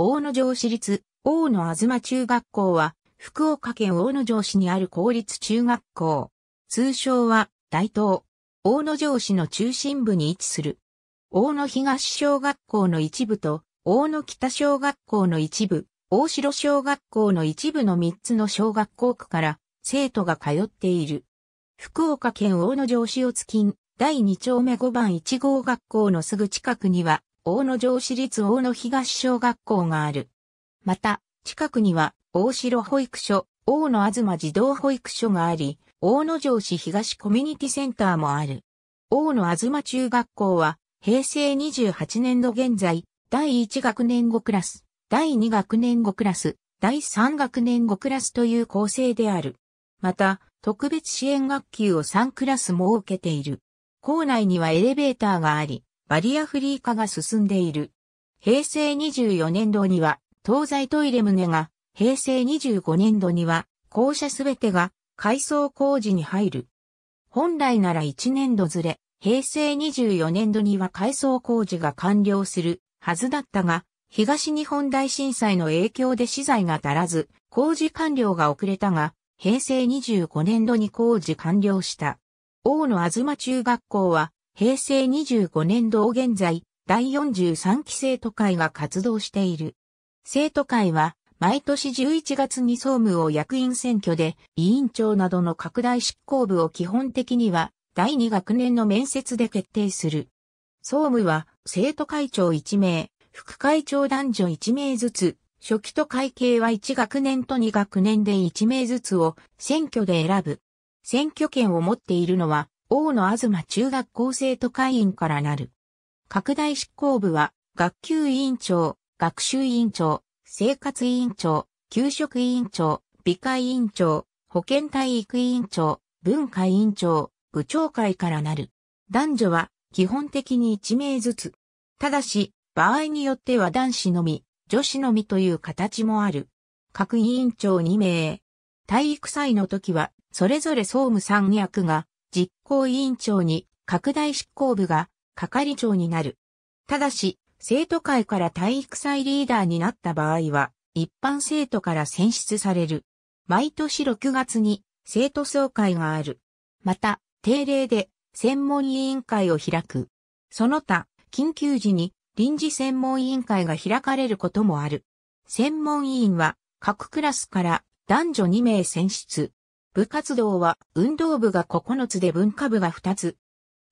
大野城市立大野東中学校は福岡県大野城市にある公立中学校。通称は大東。大野城市の中心部に位置する。大野東小学校の一部と大野北小学校の一部、大城小学校の一部の3つの小学校区から生徒が通っている。福岡県大野城市を付近第2丁目5番1号学校のすぐ近くには大野城市立大野東小学校がある。また、近くには、大城保育所、大野東児童保育所があり、大野城市東コミュニティセンターもある。大野東中学校は、平成28年度現在、第1学年5クラス、第2学年5クラス、第3学年5クラスという構成である。また、特別支援学級を3クラスも設けている。校内にはエレベーターがあり、バリアフリー化が進んでいる。平成24年度には、東西トイレ棟が、平成25年度には、校舎すべてが、改装工事に入る。本来なら1年度ずれ、平成24年度には改装工事が完了するはずだったが、東日本大震災の影響で資材が足らず、工事完了が遅れたが、平成25年度に工事完了した。大野ま中学校は、平成25年度現在、第43期生徒会が活動している。生徒会は、毎年11月に総務を役員選挙で、委員長などの拡大執行部を基本的には、第2学年の面接で決定する。総務は、生徒会長1名、副会長男女1名ずつ、初期と会計は1学年と2学年で1名ずつを選挙で選ぶ。選挙権を持っているのは大野東中学校生徒会員からなる。拡大執行部は、学級委員長、学習委員長、生活委員長、給食委員長、美会委員長、保健体育委員長、文化委員長、部長会からなる。男女は基本的に1名ずつ。ただし、場合によっては男子のみ、女子のみという形もある。各委員長2名。体育祭の時は、それぞれ総務3役が実行委員長に拡大執行部が係長になる。ただし、生徒会から体育祭リーダーになった場合は、一般生徒から選出される。毎年6月に生徒総会がある。また、定例で専門委員会を開く。その他、緊急時に臨時専門委員会が開かれることもある。専門委員は各クラスから男女2名選出。部活動は運動部が9つで文化部が2つ。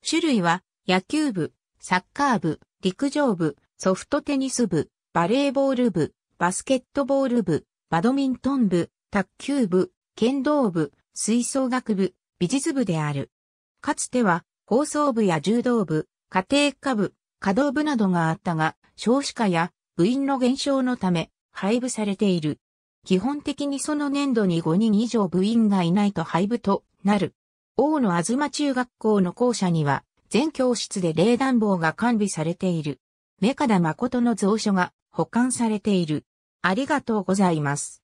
種類は野球部、サッカー部、陸上部、ソフトテニス部、バレーボール部、バスケットボール部、バドミントン部、卓球部、剣道部、吹奏楽部、美術部である。かつては放送部や柔道部、家庭科部、稼働部などがあったが、少子化や部員の減少のため、廃部されている。基本的にその年度に5人以上部員がいないと廃部となる。大野ま中学校の校舎には、全教室で冷暖房が完備されている。目方誠の蔵書が保管されている。ありがとうございます。